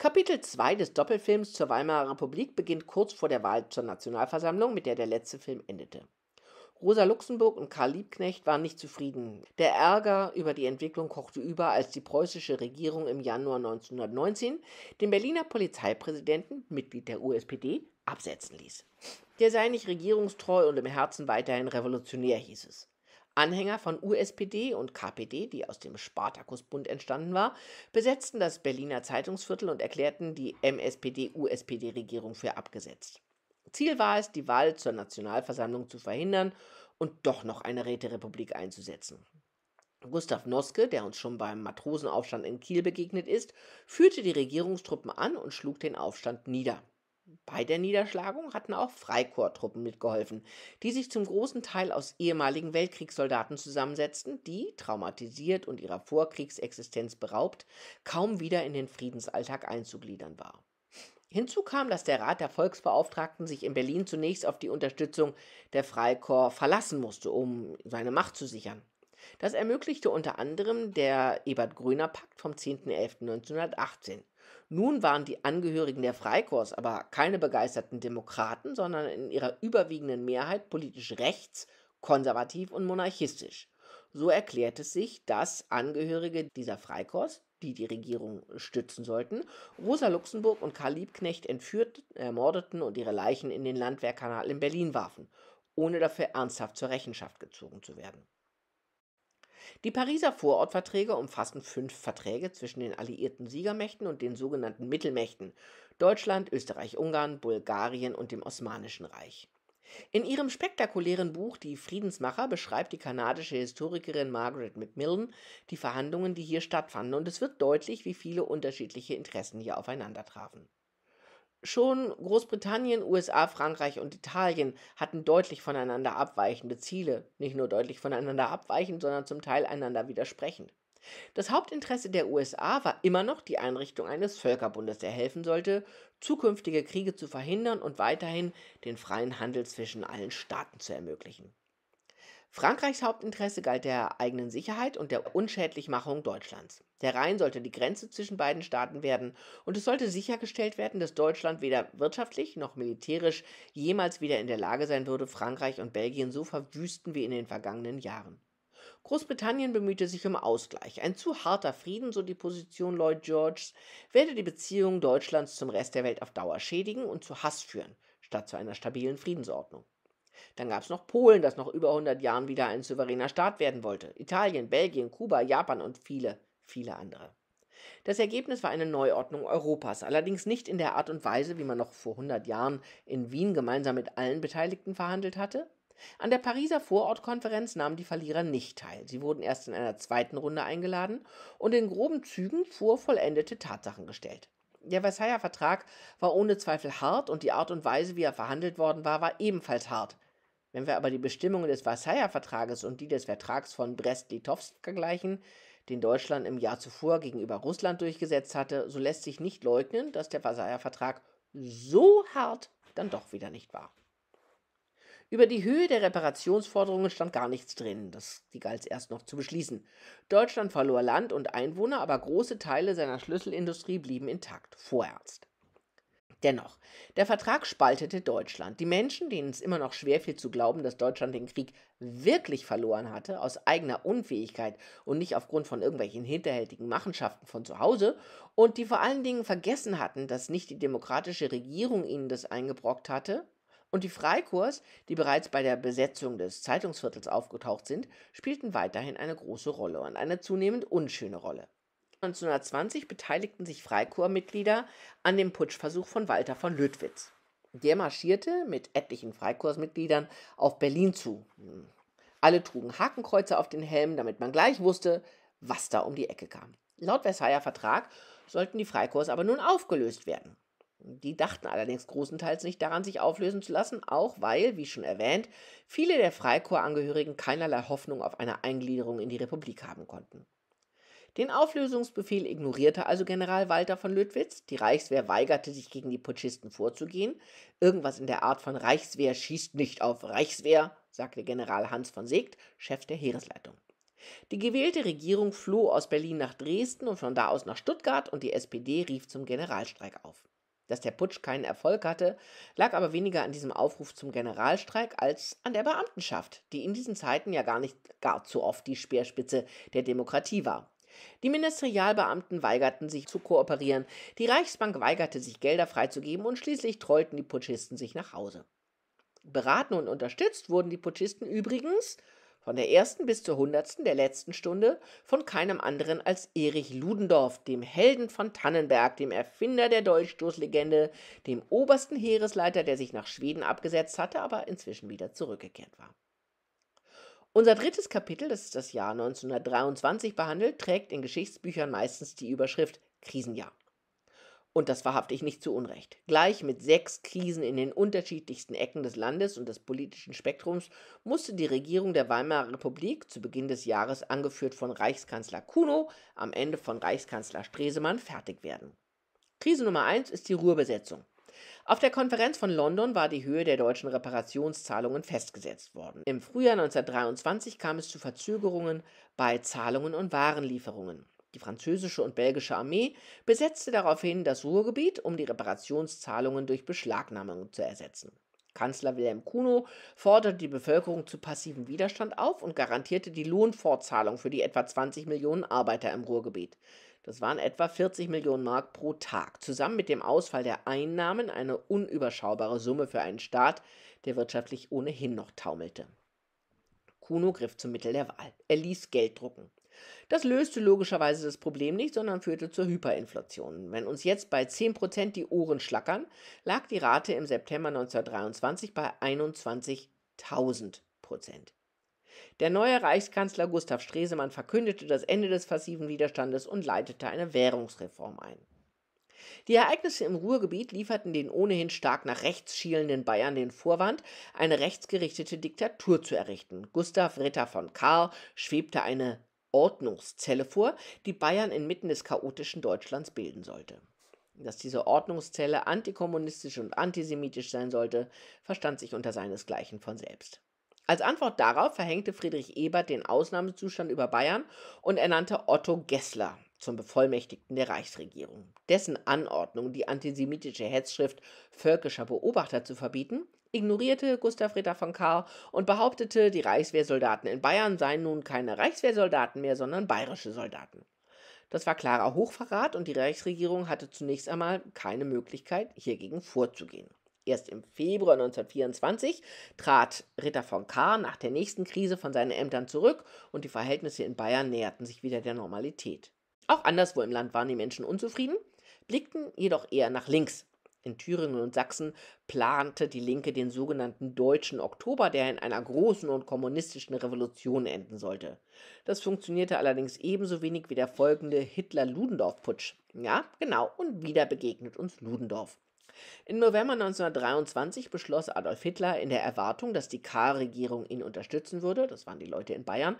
Kapitel 2 des Doppelfilms zur Weimarer Republik beginnt kurz vor der Wahl zur Nationalversammlung, mit der der letzte Film endete. Rosa Luxemburg und Karl Liebknecht waren nicht zufrieden. Der Ärger über die Entwicklung kochte über, als die preußische Regierung im Januar 1919 den Berliner Polizeipräsidenten, Mitglied der USPD, absetzen ließ. Der sei nicht regierungstreu und im Herzen weiterhin revolutionär, hieß es. Anhänger von USPD und KPD, die aus dem Spartakusbund entstanden war, besetzten das Berliner Zeitungsviertel und erklärten die MSPD-USPD-Regierung für abgesetzt. Ziel war es, die Wahl zur Nationalversammlung zu verhindern und doch noch eine Räterepublik einzusetzen. Gustav Noske, der uns schon beim Matrosenaufstand in Kiel begegnet ist, führte die Regierungstruppen an und schlug den Aufstand nieder. Bei der Niederschlagung hatten auch Freikorps-Truppen mitgeholfen, die sich zum großen Teil aus ehemaligen Weltkriegssoldaten zusammensetzten, die, traumatisiert und ihrer Vorkriegsexistenz beraubt, kaum wieder in den Friedensalltag einzugliedern war. Hinzu kam, dass der Rat der Volksbeauftragten sich in Berlin zunächst auf die Unterstützung der Freikorps verlassen musste, um seine Macht zu sichern. Das ermöglichte unter anderem der Ebert-Gröner-Pakt vom 10.11.1918. Nun waren die Angehörigen der Freikorps aber keine begeisterten Demokraten, sondern in ihrer überwiegenden Mehrheit politisch rechts, konservativ und monarchistisch. So erklärt es sich, dass Angehörige dieser Freikorps, die die Regierung stützen sollten, Rosa Luxemburg und Karl Liebknecht entführten, ermordeten und ihre Leichen in den Landwehrkanal in Berlin warfen, ohne dafür ernsthaft zur Rechenschaft gezogen zu werden. Die Pariser Vorortverträge umfassen fünf Verträge zwischen den alliierten Siegermächten und den sogenannten Mittelmächten Deutschland, Österreich-Ungarn, Bulgarien und dem Osmanischen Reich. In ihrem spektakulären Buch Die Friedensmacher beschreibt die kanadische Historikerin Margaret Macmillan die Verhandlungen, die hier stattfanden, und es wird deutlich, wie viele unterschiedliche Interessen hier aufeinander trafen. Schon Großbritannien, USA, Frankreich und Italien hatten deutlich voneinander abweichende Ziele, nicht nur deutlich voneinander abweichend, sondern zum Teil einander widersprechend. Das Hauptinteresse der USA war immer noch die Einrichtung eines Völkerbundes, der helfen sollte, zukünftige Kriege zu verhindern und weiterhin den freien Handel zwischen allen Staaten zu ermöglichen. Frankreichs Hauptinteresse galt der eigenen Sicherheit und der Unschädlichmachung Deutschlands. Der Rhein sollte die Grenze zwischen beiden Staaten werden, und es sollte sichergestellt werden, dass Deutschland weder wirtschaftlich noch militärisch jemals wieder in der Lage sein würde, Frankreich und Belgien so verwüsten wie in den vergangenen Jahren. Großbritannien bemühte sich um Ausgleich. Ein zu harter Frieden, so die Position Lloyd Georges, werde die Beziehungen Deutschlands zum Rest der Welt auf Dauer schädigen und zu Hass führen, statt zu einer stabilen Friedensordnung. Dann gab es noch Polen, das noch über 100 Jahren wieder ein souveräner Staat werden wollte, Italien, Belgien, Kuba, Japan und viele, viele andere. Das Ergebnis war eine Neuordnung Europas, allerdings nicht in der Art und Weise, wie man noch vor 100 Jahren in Wien gemeinsam mit allen Beteiligten verhandelt hatte. An der Pariser Vorortkonferenz nahmen die Verlierer nicht teil. Sie wurden erst in einer zweiten Runde eingeladen und in groben Zügen vor vollendete Tatsachen gestellt. Der Versailler Vertrag war ohne Zweifel hart und die Art und Weise, wie er verhandelt worden war, war ebenfalls hart. Wenn wir aber die Bestimmungen des Versailler Vertrages und die des Vertrags von Brest-Litovsk vergleichen, den Deutschland im Jahr zuvor gegenüber Russland durchgesetzt hatte, so lässt sich nicht leugnen, dass der Versailler Vertrag so hart dann doch wieder nicht war. Über die Höhe der Reparationsforderungen stand gar nichts drin, das, die galt erst noch zu beschließen. Deutschland verlor Land und Einwohner, aber große Teile seiner Schlüsselindustrie blieben intakt, vorerst. Dennoch, der Vertrag spaltete Deutschland. Die Menschen, denen es immer noch schwerfiel zu glauben, dass Deutschland den Krieg wirklich verloren hatte, aus eigener Unfähigkeit und nicht aufgrund von irgendwelchen hinterhältigen Machenschaften von zu Hause, und die vor allen Dingen vergessen hatten, dass nicht die demokratische Regierung ihnen das eingebrockt hatte, und die Freikorps, die bereits bei der Besetzung des Zeitungsviertels aufgetaucht sind, spielten weiterhin eine große Rolle und eine zunehmend unschöne Rolle. 1920 beteiligten sich Freikorpsmitglieder an dem Putschversuch von Walter von Lüttwitz. Der marschierte mit etlichen Freikorpsmitgliedern auf Berlin zu. Hm. Alle trugen Hakenkreuze auf den Helmen, damit man gleich wusste, was da um die Ecke kam. Laut Versailler Vertrag sollten die Freikorps aber nun aufgelöst werden. Die dachten allerdings großenteils nicht daran, sich auflösen zu lassen, auch weil, wie schon erwähnt, viele der Freikorpsangehörigen keinerlei Hoffnung auf eine Eingliederung in die Republik haben konnten. Den Auflösungsbefehl ignorierte also General Walter von Lüttwitz. Die Reichswehr weigerte sich gegen die Putschisten vorzugehen. Irgendwas in der Art von Reichswehr schießt nicht auf Reichswehr, sagte General Hans von Segt, Chef der Heeresleitung. Die gewählte Regierung floh aus Berlin nach Dresden und von da aus nach Stuttgart und die SPD rief zum Generalstreik auf. Dass der Putsch keinen Erfolg hatte, lag aber weniger an diesem Aufruf zum Generalstreik als an der Beamtenschaft, die in diesen Zeiten ja gar nicht gar zu oft die Speerspitze der Demokratie war. Die Ministerialbeamten weigerten sich zu kooperieren, die Reichsbank weigerte sich, Gelder freizugeben und schließlich trollten die Putschisten sich nach Hause. Beraten und unterstützt wurden die Putschisten übrigens von der ersten bis zur hundertsten der letzten Stunde von keinem anderen als Erich Ludendorff, dem Helden von Tannenberg, dem Erfinder der Dolchstoßlegende, dem obersten Heeresleiter, der sich nach Schweden abgesetzt hatte, aber inzwischen wieder zurückgekehrt war. Unser drittes Kapitel, das ist das Jahr 1923 behandelt, trägt in Geschichtsbüchern meistens die Überschrift Krisenjahr. Und das verhafte ich nicht zu Unrecht. Gleich mit sechs Krisen in den unterschiedlichsten Ecken des Landes und des politischen Spektrums musste die Regierung der Weimarer Republik zu Beginn des Jahres, angeführt von Reichskanzler Kuno, am Ende von Reichskanzler Stresemann, fertig werden. Krise Nummer eins ist die Ruhrbesetzung. Auf der Konferenz von London war die Höhe der deutschen Reparationszahlungen festgesetzt worden. Im Frühjahr 1923 kam es zu Verzögerungen bei Zahlungen und Warenlieferungen. Die französische und belgische Armee besetzte daraufhin das Ruhrgebiet, um die Reparationszahlungen durch Beschlagnahmungen zu ersetzen. Kanzler Wilhelm Kuno forderte die Bevölkerung zu passivem Widerstand auf und garantierte die Lohnfortzahlung für die etwa 20 Millionen Arbeiter im Ruhrgebiet. Das waren etwa 40 Millionen Mark pro Tag. Zusammen mit dem Ausfall der Einnahmen eine unüberschaubare Summe für einen Staat, der wirtschaftlich ohnehin noch taumelte. Kuno griff zum Mittel der Wahl. Er ließ Geld drucken. Das löste logischerweise das Problem nicht, sondern führte zur Hyperinflation. Wenn uns jetzt bei 10% die Ohren schlackern, lag die Rate im September 1923 bei 21.000 Prozent. Der neue Reichskanzler Gustav Stresemann verkündete das Ende des passiven Widerstandes und leitete eine Währungsreform ein. Die Ereignisse im Ruhrgebiet lieferten den ohnehin stark nach rechts schielenden Bayern den Vorwand, eine rechtsgerichtete Diktatur zu errichten. Gustav Ritter von Karl schwebte eine Ordnungszelle vor, die Bayern inmitten des chaotischen Deutschlands bilden sollte. Dass diese Ordnungszelle antikommunistisch und antisemitisch sein sollte, verstand sich unter seinesgleichen von selbst. Als Antwort darauf verhängte Friedrich Ebert den Ausnahmezustand über Bayern und ernannte Otto Gessler zum Bevollmächtigten der Reichsregierung. Dessen Anordnung, die antisemitische Hetzschrift völkischer Beobachter zu verbieten, ignorierte Gustav Ritter von Karl und behauptete, die Reichswehrsoldaten in Bayern seien nun keine Reichswehrsoldaten mehr, sondern bayerische Soldaten. Das war klarer Hochverrat und die Reichsregierung hatte zunächst einmal keine Möglichkeit, hiergegen vorzugehen. Erst im Februar 1924 trat Ritter von Kahr nach der nächsten Krise von seinen Ämtern zurück und die Verhältnisse in Bayern näherten sich wieder der Normalität. Auch anderswo im Land waren die Menschen unzufrieden, blickten jedoch eher nach links. In Thüringen und Sachsen plante die Linke den sogenannten Deutschen Oktober, der in einer großen und kommunistischen Revolution enden sollte. Das funktionierte allerdings ebenso wenig wie der folgende Hitler-Ludendorff-Putsch. Ja, genau, und wieder begegnet uns Ludendorff. Im November 1923 beschloss Adolf Hitler in der Erwartung, dass die K-Regierung ihn unterstützen würde, das waren die Leute in Bayern,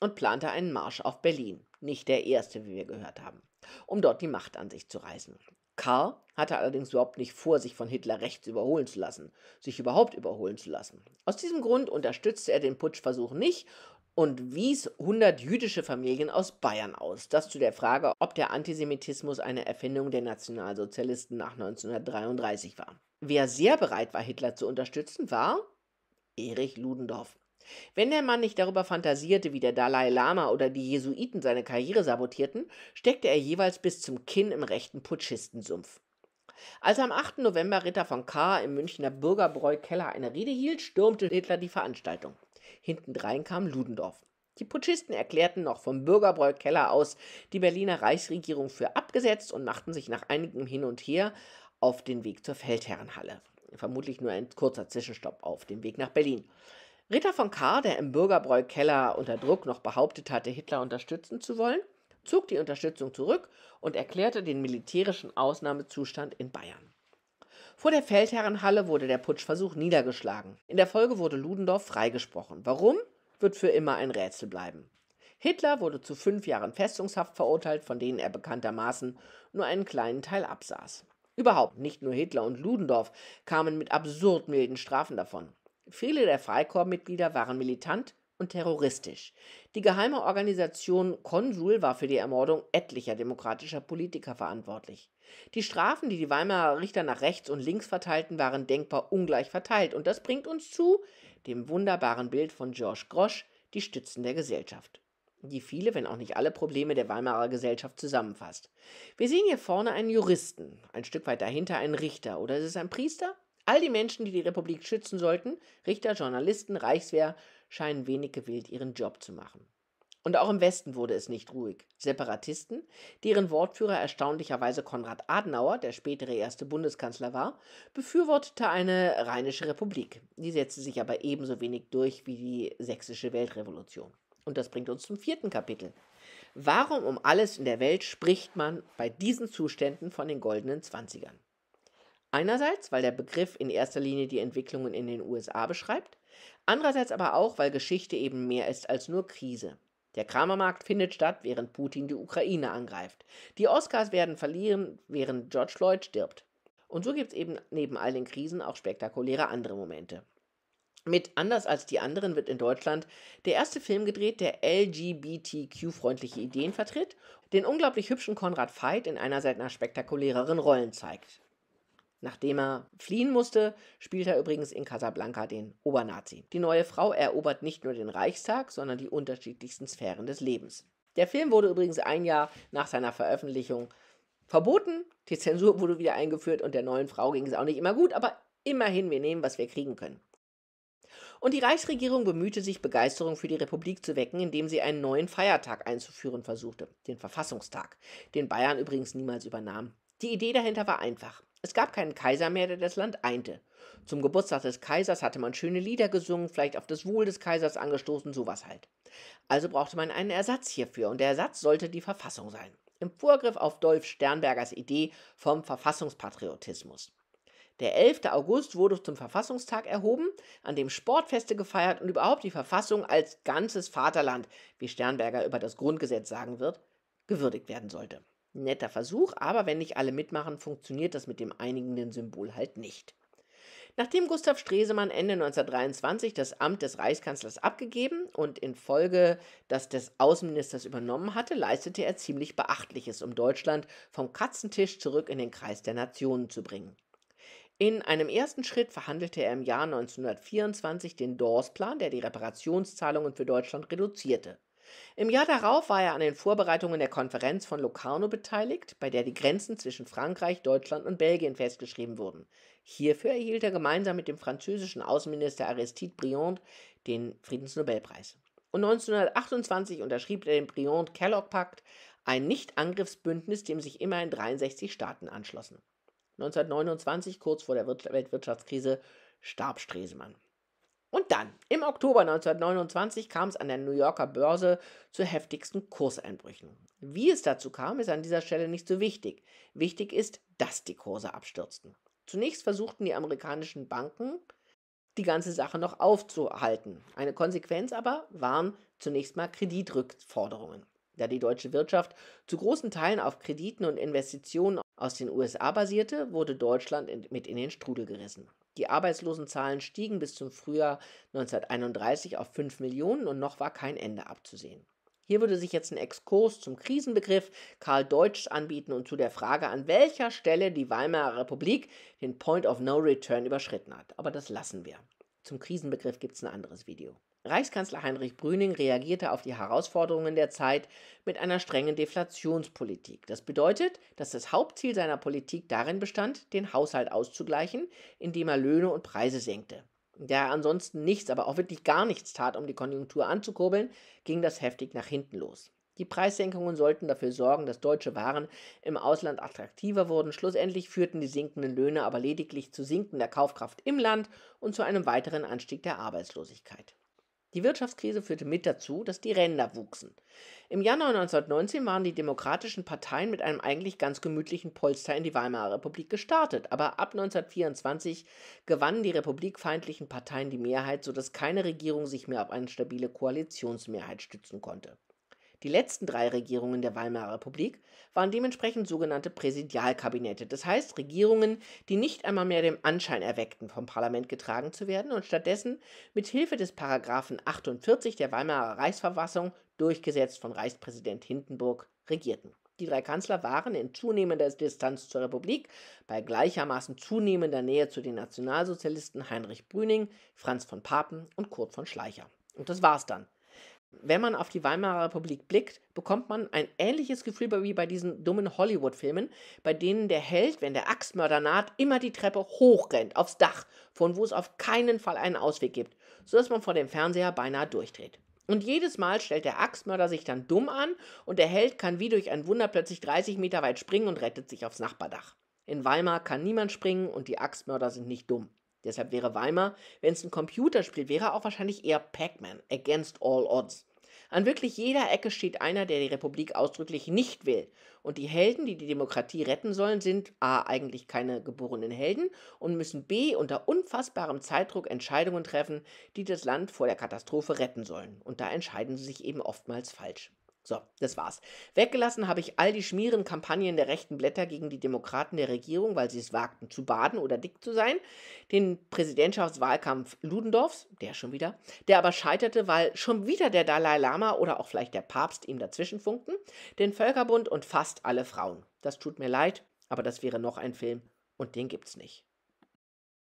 und plante einen Marsch auf Berlin. Nicht der erste, wie wir gehört haben, um dort die Macht an sich zu reißen. Karl hatte allerdings überhaupt nicht vor, sich von Hitler rechts überholen zu lassen, sich überhaupt überholen zu lassen. Aus diesem Grund unterstützte er den Putschversuch nicht und wies 100 jüdische Familien aus Bayern aus. Das zu der Frage, ob der Antisemitismus eine Erfindung der Nationalsozialisten nach 1933 war. Wer sehr bereit war, Hitler zu unterstützen, war Erich Ludendorff. Wenn der Mann nicht darüber fantasierte, wie der Dalai Lama oder die Jesuiten seine Karriere sabotierten, steckte er jeweils bis zum Kinn im rechten Putschistensumpf. Als am 8. November Ritter von Kahr im Münchner Bürgerbräu-Keller eine Rede hielt, stürmte Hitler die Veranstaltung. Hintendrein kam Ludendorff. Die Putschisten erklärten noch vom Bürgerbräukeller aus die Berliner Reichsregierung für abgesetzt und machten sich nach einigem Hin und Her auf den Weg zur Feldherrenhalle. Vermutlich nur ein kurzer Zwischenstopp auf dem Weg nach Berlin. Ritter von Kahr, der im Bürgerbräukeller unter Druck noch behauptet hatte, Hitler unterstützen zu wollen, zog die Unterstützung zurück und erklärte den militärischen Ausnahmezustand in Bayern. Vor der Feldherrenhalle wurde der Putschversuch niedergeschlagen. In der Folge wurde Ludendorff freigesprochen. Warum, wird für immer ein Rätsel bleiben. Hitler wurde zu fünf Jahren Festungshaft verurteilt, von denen er bekanntermaßen nur einen kleinen Teil absaß. Überhaupt nicht nur Hitler und Ludendorff kamen mit absurd milden Strafen davon. Viele der Freikorpsmitglieder waren militant, und terroristisch. Die geheime Organisation Konsul war für die Ermordung etlicher demokratischer Politiker verantwortlich. Die Strafen, die die Weimarer Richter nach rechts und links verteilten, waren denkbar ungleich verteilt. Und das bringt uns zu dem wunderbaren Bild von Georges Grosch, die Stützen der Gesellschaft die viele, wenn auch nicht alle Probleme der Weimarer Gesellschaft zusammenfasst. Wir sehen hier vorne einen Juristen, ein Stück weit dahinter einen Richter oder ist es ein Priester? All die Menschen, die die Republik schützen sollten, Richter, Journalisten, Reichswehr, scheinen wenig gewillt, ihren Job zu machen. Und auch im Westen wurde es nicht ruhig. Separatisten, deren Wortführer erstaunlicherweise Konrad Adenauer, der spätere erste Bundeskanzler war, befürwortete eine rheinische Republik. Die setzte sich aber ebenso wenig durch wie die sächsische Weltrevolution. Und das bringt uns zum vierten Kapitel. Warum um alles in der Welt spricht man bei diesen Zuständen von den goldenen Zwanzigern? Einerseits, weil der Begriff in erster Linie die Entwicklungen in den USA beschreibt, andererseits aber auch, weil Geschichte eben mehr ist als nur Krise. Der Kramermarkt findet statt, während Putin die Ukraine angreift. Die Oscars werden verlieren, während George Floyd stirbt. Und so gibt es eben neben all den Krisen auch spektakuläre andere Momente. Mit Anders als die anderen wird in Deutschland der erste Film gedreht, der LGBTQ-freundliche Ideen vertritt, den unglaublich hübschen Konrad Veit in einer seiner spektakuläreren Rollen zeigt. Nachdem er fliehen musste, spielt er übrigens in Casablanca den Obernazi. Die neue Frau erobert nicht nur den Reichstag, sondern die unterschiedlichsten Sphären des Lebens. Der Film wurde übrigens ein Jahr nach seiner Veröffentlichung verboten. Die Zensur wurde wieder eingeführt und der neuen Frau ging es auch nicht immer gut, aber immerhin, wir nehmen, was wir kriegen können. Und die Reichsregierung bemühte sich, Begeisterung für die Republik zu wecken, indem sie einen neuen Feiertag einzuführen versuchte, den Verfassungstag, den Bayern übrigens niemals übernahm. Die Idee dahinter war einfach. Es gab keinen Kaiser mehr, der das Land einte. Zum Geburtstag des Kaisers hatte man schöne Lieder gesungen, vielleicht auf das Wohl des Kaisers angestoßen, sowas halt. Also brauchte man einen Ersatz hierfür, und der Ersatz sollte die Verfassung sein. Im Vorgriff auf Dolf Sternbergers Idee vom Verfassungspatriotismus. Der 11. August wurde zum Verfassungstag erhoben, an dem Sportfeste gefeiert und überhaupt die Verfassung als ganzes Vaterland, wie Sternberger über das Grundgesetz sagen wird, gewürdigt werden sollte. Netter Versuch, aber wenn nicht alle mitmachen, funktioniert das mit dem einigenden Symbol halt nicht. Nachdem Gustav Stresemann Ende 1923 das Amt des Reichskanzlers abgegeben und infolge das des Außenministers übernommen hatte, leistete er ziemlich Beachtliches, um Deutschland vom Katzentisch zurück in den Kreis der Nationen zu bringen. In einem ersten Schritt verhandelte er im Jahr 1924 den Dawes-Plan, der die Reparationszahlungen für Deutschland reduzierte. Im Jahr darauf war er an den Vorbereitungen der Konferenz von Locarno beteiligt, bei der die Grenzen zwischen Frankreich, Deutschland und Belgien festgeschrieben wurden. Hierfür erhielt er gemeinsam mit dem französischen Außenminister Aristide Briand den Friedensnobelpreis. Und 1928 unterschrieb er den Briand-Kellogg-Pakt, ein Nichtangriffsbündnis, dem sich immerhin 63 Staaten anschlossen. 1929, kurz vor der Weltwirtschaftskrise, starb Stresemann. Und dann, im Oktober 1929, kam es an der New Yorker Börse zu heftigsten Kurseinbrüchen. Wie es dazu kam, ist an dieser Stelle nicht so wichtig. Wichtig ist, dass die Kurse abstürzten. Zunächst versuchten die amerikanischen Banken, die ganze Sache noch aufzuhalten. Eine Konsequenz aber waren zunächst mal Kreditrückforderungen. Da die deutsche Wirtschaft zu großen Teilen auf Krediten und Investitionen aus den USA basierte, wurde Deutschland mit in den Strudel gerissen. Die Arbeitslosenzahlen stiegen bis zum Frühjahr 1931 auf 5 Millionen und noch war kein Ende abzusehen. Hier würde sich jetzt ein Exkurs zum Krisenbegriff Karl Deutsch anbieten und zu der Frage, an welcher Stelle die Weimarer Republik den Point of No Return überschritten hat. Aber das lassen wir. Zum Krisenbegriff gibt es ein anderes Video. Reichskanzler Heinrich Brüning reagierte auf die Herausforderungen der Zeit mit einer strengen Deflationspolitik. Das bedeutet, dass das Hauptziel seiner Politik darin bestand, den Haushalt auszugleichen, indem er Löhne und Preise senkte. Da er ansonsten nichts, aber auch wirklich gar nichts tat, um die Konjunktur anzukurbeln, ging das heftig nach hinten los. Die Preissenkungen sollten dafür sorgen, dass deutsche Waren im Ausland attraktiver wurden. Schlussendlich führten die sinkenden Löhne aber lediglich zu sinkender Kaufkraft im Land und zu einem weiteren Anstieg der Arbeitslosigkeit. Die Wirtschaftskrise führte mit dazu, dass die Ränder wuchsen. Im Januar 1919 waren die demokratischen Parteien mit einem eigentlich ganz gemütlichen Polster in die Weimarer Republik gestartet, aber ab 1924 gewannen die republikfeindlichen Parteien die Mehrheit, sodass keine Regierung sich mehr auf eine stabile Koalitionsmehrheit stützen konnte. Die letzten drei Regierungen der Weimarer Republik waren dementsprechend sogenannte Präsidialkabinette, das heißt Regierungen, die nicht einmal mehr dem Anschein erweckten, vom Parlament getragen zu werden und stattdessen mit Hilfe des Paragraphen 48 der Weimarer Reichsverfassung, durchgesetzt von Reichspräsident Hindenburg, regierten. Die drei Kanzler waren in zunehmender Distanz zur Republik, bei gleichermaßen zunehmender Nähe zu den Nationalsozialisten Heinrich Brüning, Franz von Papen und Kurt von Schleicher. Und das war's dann wenn man auf die Weimarer Republik blickt, bekommt man ein ähnliches Gefühl wie bei diesen dummen Hollywood-Filmen, bei denen der Held, wenn der Axtmörder naht, immer die Treppe hochrennt, aufs Dach, von wo es auf keinen Fall einen Ausweg gibt, sodass man vor dem Fernseher beinahe durchdreht. Und jedes Mal stellt der Axtmörder sich dann dumm an und der Held kann wie durch ein Wunder plötzlich 30 Meter weit springen und rettet sich aufs Nachbardach. In Weimar kann niemand springen und die Axtmörder sind nicht dumm. Deshalb wäre Weimar, wenn es ein Computerspiel wäre, auch wahrscheinlich eher Pac-Man, Against All Odds. An wirklich jeder Ecke steht einer, der die Republik ausdrücklich nicht will. Und die Helden, die die Demokratie retten sollen, sind a. eigentlich keine geborenen Helden und müssen b. unter unfassbarem Zeitdruck Entscheidungen treffen, die das Land vor der Katastrophe retten sollen. Und da entscheiden sie sich eben oftmals falsch. So, das war's. Weggelassen habe ich all die schmieren Kampagnen der rechten Blätter gegen die Demokraten der Regierung, weil sie es wagten zu baden oder dick zu sein. Den Präsidentschaftswahlkampf Ludendorffs, der schon wieder, der aber scheiterte, weil schon wieder der Dalai Lama oder auch vielleicht der Papst ihm dazwischen funkten. Den Völkerbund und fast alle Frauen. Das tut mir leid, aber das wäre noch ein Film und den gibt's nicht.